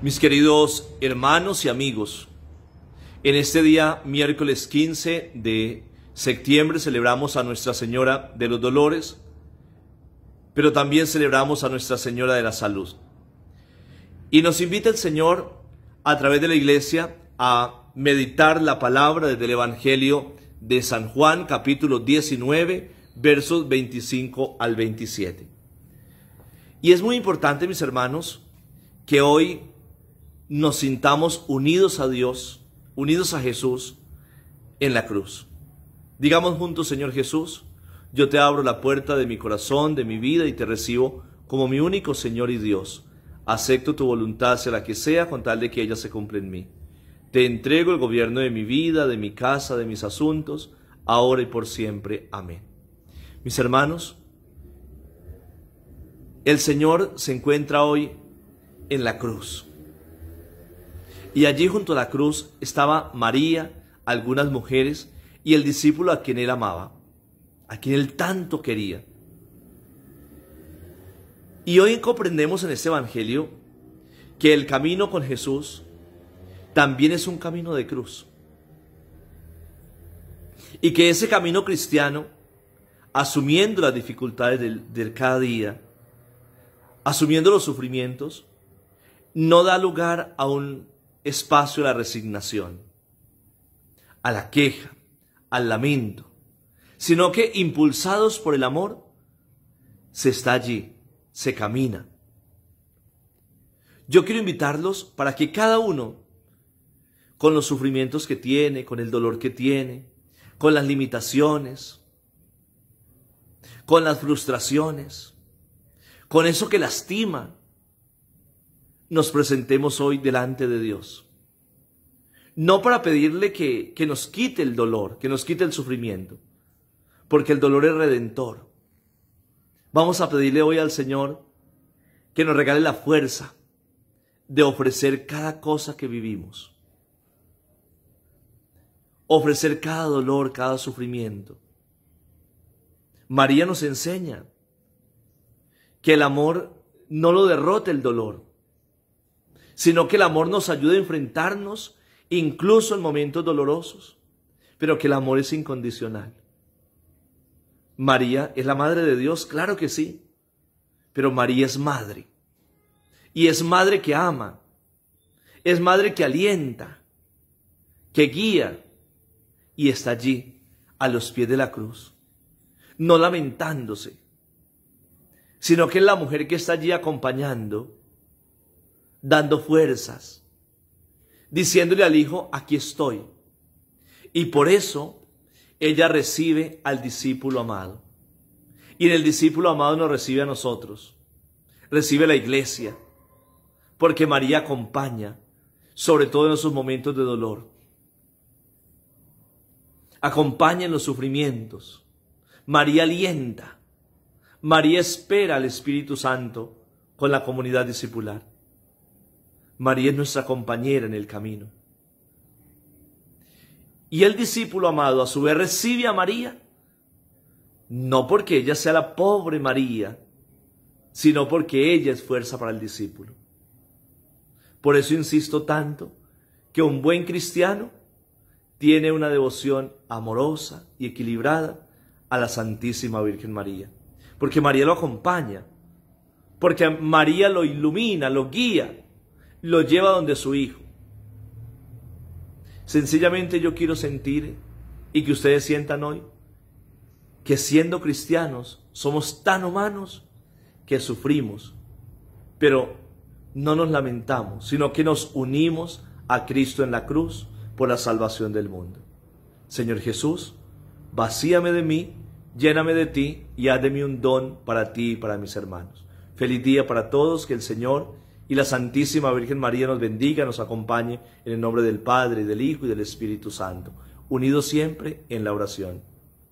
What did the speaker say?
Mis queridos hermanos y amigos, en este día, miércoles 15 de septiembre, celebramos a Nuestra Señora de los Dolores, pero también celebramos a Nuestra Señora de la Salud. Y nos invita el Señor, a través de la Iglesia, a meditar la palabra desde el Evangelio de San Juan, capítulo 19, versos 25 al 27. Y es muy importante, mis hermanos, que hoy nos sintamos unidos a Dios, unidos a Jesús en la cruz. Digamos juntos, Señor Jesús, yo te abro la puerta de mi corazón, de mi vida y te recibo como mi único Señor y Dios. Acepto tu voluntad, sea la que sea, con tal de que ella se cumpla en mí. Te entrego el gobierno de mi vida, de mi casa, de mis asuntos, ahora y por siempre. Amén. Mis hermanos, el Señor se encuentra hoy en la cruz. Y allí junto a la cruz estaba María, algunas mujeres y el discípulo a quien él amaba, a quien él tanto quería. Y hoy comprendemos en este Evangelio que el camino con Jesús también es un camino de cruz. Y que ese camino cristiano, asumiendo las dificultades del, del cada día, asumiendo los sufrimientos, no da lugar a un espacio a la resignación, a la queja, al lamento, sino que impulsados por el amor, se está allí, se camina. Yo quiero invitarlos para que cada uno, con los sufrimientos que tiene, con el dolor que tiene, con las limitaciones, con las frustraciones, con eso que lastima, nos presentemos hoy delante de Dios. No para pedirle que, que nos quite el dolor, que nos quite el sufrimiento, porque el dolor es redentor. Vamos a pedirle hoy al Señor que nos regale la fuerza de ofrecer cada cosa que vivimos. Ofrecer cada dolor, cada sufrimiento. María nos enseña que el amor no lo derrota el dolor, sino que el amor nos ayuda a enfrentarnos incluso en momentos dolorosos, pero que el amor es incondicional. María es la madre de Dios, claro que sí, pero María es madre. Y es madre que ama, es madre que alienta, que guía y está allí a los pies de la cruz, no lamentándose, sino que es la mujer que está allí acompañando dando fuerzas, diciéndole al Hijo, aquí estoy. Y por eso ella recibe al discípulo amado. Y en el discípulo amado nos recibe a nosotros, recibe la iglesia, porque María acompaña, sobre todo en esos momentos de dolor. Acompaña en los sufrimientos. María alienta. María espera al Espíritu Santo con la comunidad discipular. María es nuestra compañera en el camino. Y el discípulo amado a su vez recibe a María, no porque ella sea la pobre María, sino porque ella es fuerza para el discípulo. Por eso insisto tanto que un buen cristiano tiene una devoción amorosa y equilibrada a la Santísima Virgen María, porque María lo acompaña, porque María lo ilumina, lo guía, lo lleva donde su hijo. Sencillamente yo quiero sentir y que ustedes sientan hoy que siendo cristianos somos tan humanos que sufrimos, pero no nos lamentamos, sino que nos unimos a Cristo en la cruz por la salvación del mundo. Señor Jesús, vacíame de mí, lléname de ti y haz de mí un don para ti y para mis hermanos. Feliz día para todos, que el Señor y la Santísima Virgen María nos bendiga, nos acompañe en el nombre del Padre, del Hijo y del Espíritu Santo, unidos siempre en la oración.